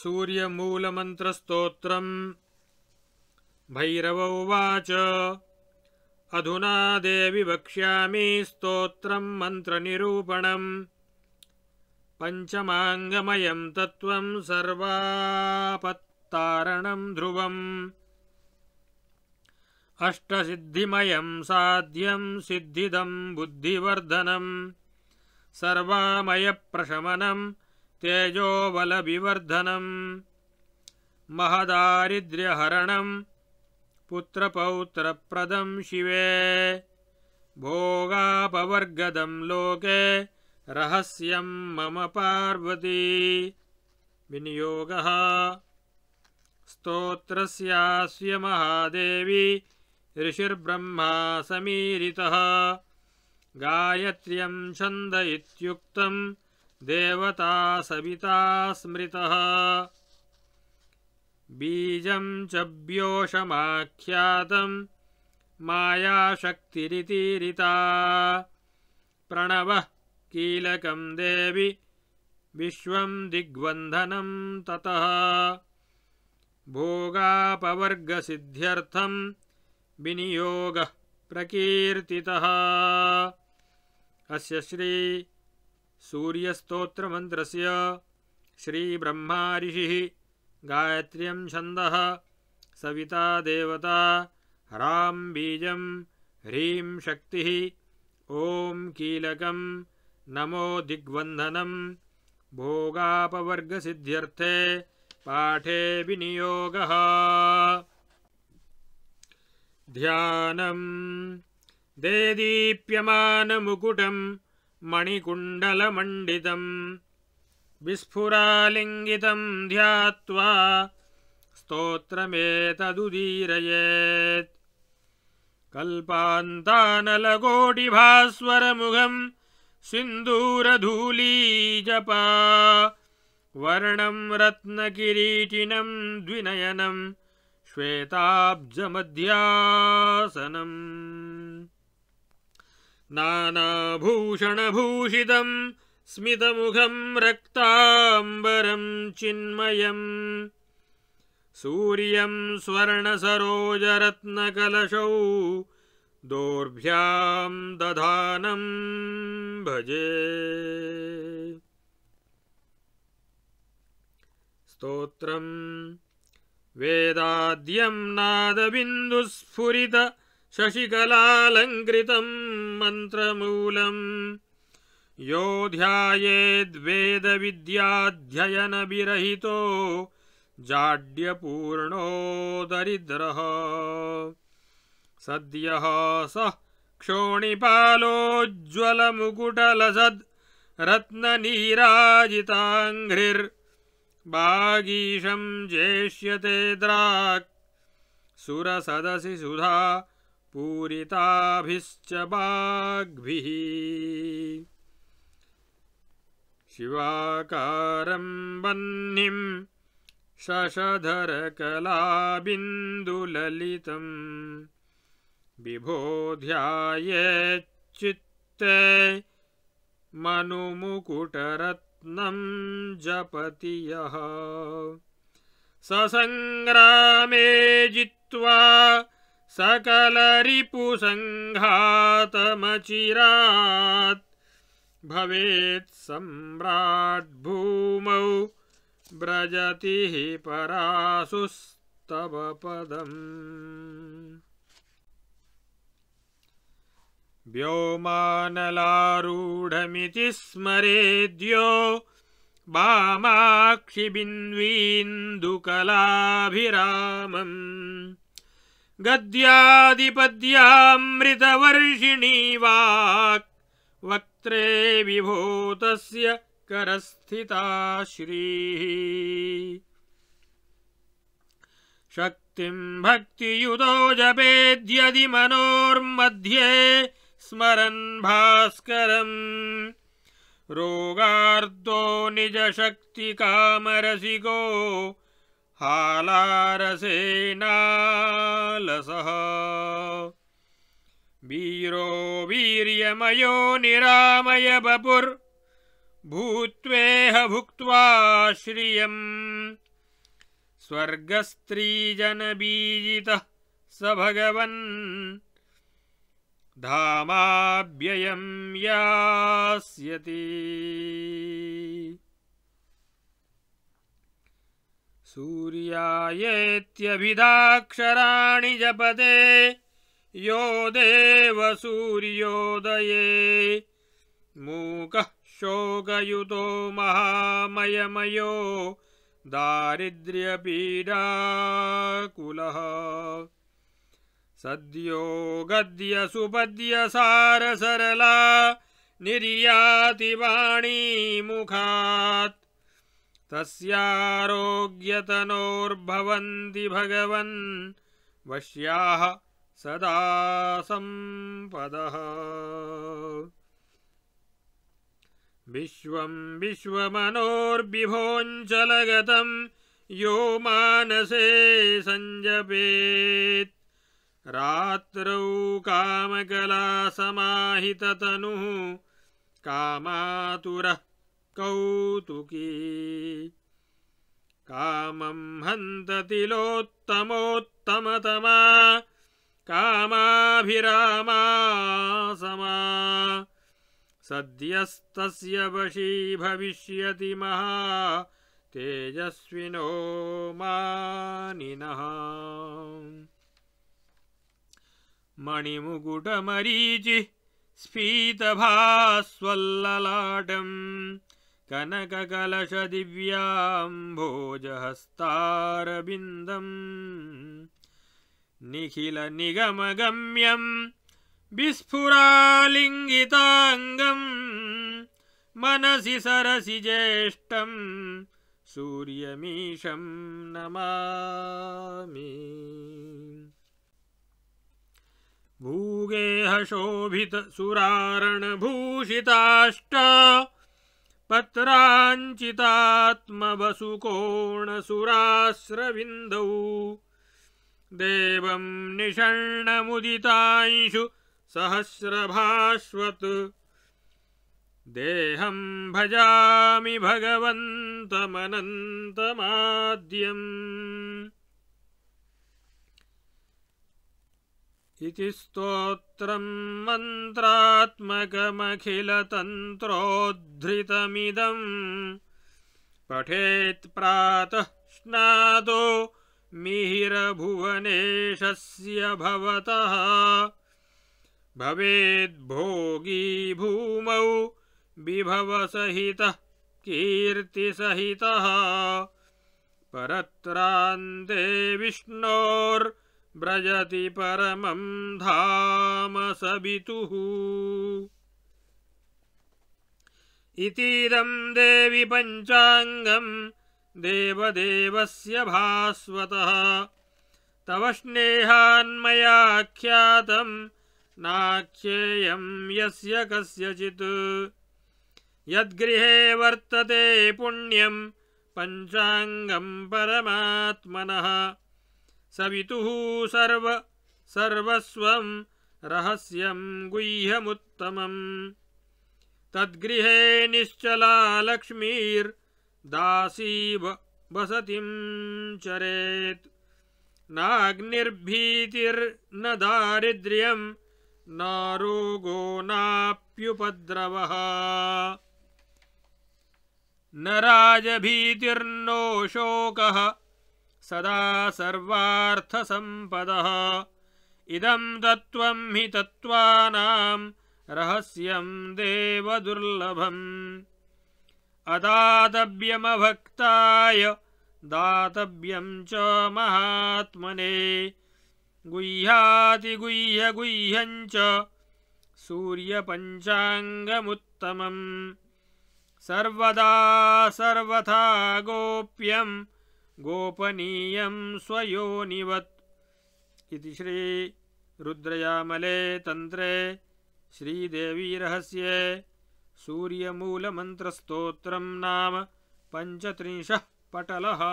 सूर्यमूलमन्त्रस्तोत्रम् भैरव उवाच अधुना देवि वक्ष्यामि स्तोत्रं मन्त्रनिरूपणम् पञ्चमाङ्गमयं तत्त्वं सर्वापत्तारणं ध्रुवम् अष्टसिद्धिमयं साध्यं सिद्धिदं बुद्धिवर्धनं सर्वामयप्रशमनम् तेजोबलविवर्धनम् महदारिद्र्यहरणम् पुत्रपौत्रप्रदम् शिवे भोगापवर्गदम् लोके रहस्यं मम पार्वती विनियोगः स्तोत्रस्यास्य महादेवी ऋषिर्ब्रह्मा समीरितः गायत्र्यम् छन्द इत्युक्तम् देवता सविता स्मृतः बीजं च व्योषमाख्यातं मायाशक्तिरितीरिता प्रणवः कीलकं देवि विश्वं दिग्बन्धनं ततः भोगापवर्गसिद्ध्यर्थं विनियोगः प्रकीर्तितः अस्य श्री सूर्यस्तोत्रमन्त्रस्य श्रीब्रह्मा ऋषि गायत्री छंद सविता देवता ह्रां बीज ह्रीं शक्ति ओं कीलक नमो भोगापवर्ग सिद्ध्यर्थे पाठे ध्यान ध्यानम् मुकुटम मणिकुण्डलमण्डितम् विस्फुरालिङ्गितम् ध्यात्वा स्तोत्रमेतदुदीरयेत् कल्पान्तानलकोटिभास्वरमुखं सिन्दूरधूलीजपा वर्णम् रत्नकिरीटिनं द्विनयनं श्वेताब्जमध्यासनम् नानाभूषणभूषितम् स्मितमुखम् रक्ताम्बरम् चिन्मयम् सूर्यम् स्वर्णसरोजरत्नकलशौ दोर्भ्याम् दधानम् भजे स्तोत्रम् वेदाद्यम् शशिकलालङ्कृतम् मन्त्रमूलम् यो विरहितो जाड्यपूर्णो दरिद्रः सद्यः सः क्षोणिपालोज्ज्वलमुकुटलसद् रत्ननीराजिताङ्घ्रिर्बागीशं जेष्यते द्राक् सुरसदसि सुधा पूरिताभिश्च वाग्भिः शिवाकारं वह्निं शशधरकलाबिन्दुललितम् जपति यः ससङ्ग्रामे जित्वा सकलरिपुसङ्घातमचिरात् भवेत्सम्राद्भूमौ व्रजति हि पदम् व्योमानलारूढमिति स्मरेद्यो वामाक्षिबिन्वीन्दुकलाभिरामम् गद्यादिपद्यामृतवर्षिणी वाक् वक्त्रे विभूतस्य करस्थिता श्रीः शक्तिम् भक्तियुतो जपेद्यदि मनोर्मध्ये स्मरन् भास्करम् रोगार्तो निजशक्तिकामरसिको हालारसेनालसः वीरो वीर्यमयो निरामय बपुर्भूत्वेह भुक्त्वा श्रियम् स्वर्गस्त्रीजनबीजितः स भगवन् धामाभ्ययं यास्यति सूर्यायेत्यभिदाक्षराणि जपते यो देव सूर्योदये मूकः शोकयुतो महामयमयो दारिद्र्यपीडाकुलः सद्यो गद्यसुपद्यसारसरला निर्याति वाणीमुखात् तस्यारोग्यतनोर्भवन्ति भगवन् वश्याः सदा सम्पदः विश्वम् विश्वमनोर्विभोञ्चलगतम् यो मानसे सञ्जपेत् रात्रौ कामकलासमाहिततनुः कामातुरः कौतुकी कामम् लोत्तमोत्तमतमा कामाभिरामासमा सद्यस्तस्य वशी भविष्यति महा तेजस्विनो मानिनः मणिमुकुटमरीचिः स्फीतभास्वल्ललाटम् कनककलशदिव्याम्भोजहस्तारबिन्दम् निखिलनिगमगम्यं विस्फुरालिङ्गिताङ्गम् मनसि सरसि ज्येष्ठम् सूर्यमीशं नमामि भूगे पत्राञ्चितात्मवसुकोणसुरास्रविन्दौ देवं निषण्णमुदितांशु सहस्रभाश्वत। देहं भजामि भगवन्तमनन्तमाद्यम् इति स्तोत्रम् मन्त्रात्मकमखिलतन्त्रोद्धृतमिदम् पठेत् प्रातः स्नादो मिहिरभुवनेशस्य भवतः भवेद्भोगी भूमौ विभवसहितः कीर्तिसहितः परत्रान्ते विष्णोर् ब्रजति परमं धाम सवितुः इतीदं देवि पञ्चाङ्गं देवदेवस्य भास्वतः तव स्नेहान्मयाख्यातं नाख्येयं यस्य कस्यचित् यद्गृहे वर्तते पुण्यं पञ्चाङ्गं परमात्मनः सवितुः सर्व सर्वस्वं रहस्यं गुह्यमुत्तमम् तद्गृहे निश्चला दासी वसतिं चरेत् नाग्निर्भीतिर्न दारिद्र्यं नारोगो नाप्युपद्रवः न राजभीतिर्नो शोकः सदा सर्वार्थसम्पदः इदं तत्त्वं हि तत्त्वानां रहस्यं देवदुर्लभम् अदातव्यमभक्ताय दातव्यं च महात्मने च सूर्यपञ्चाङ्गमुत्तमम् सर्वदा सर्वथा गोप्यम् गोपनीयं स्वयोनिवत् इति श्रीरुद्रयामले तन्त्रे श्रीदेवीरहस्ये सूर्यमूलमन्त्रस्तोत्रं नाम पञ्चत्रिंशः पटलः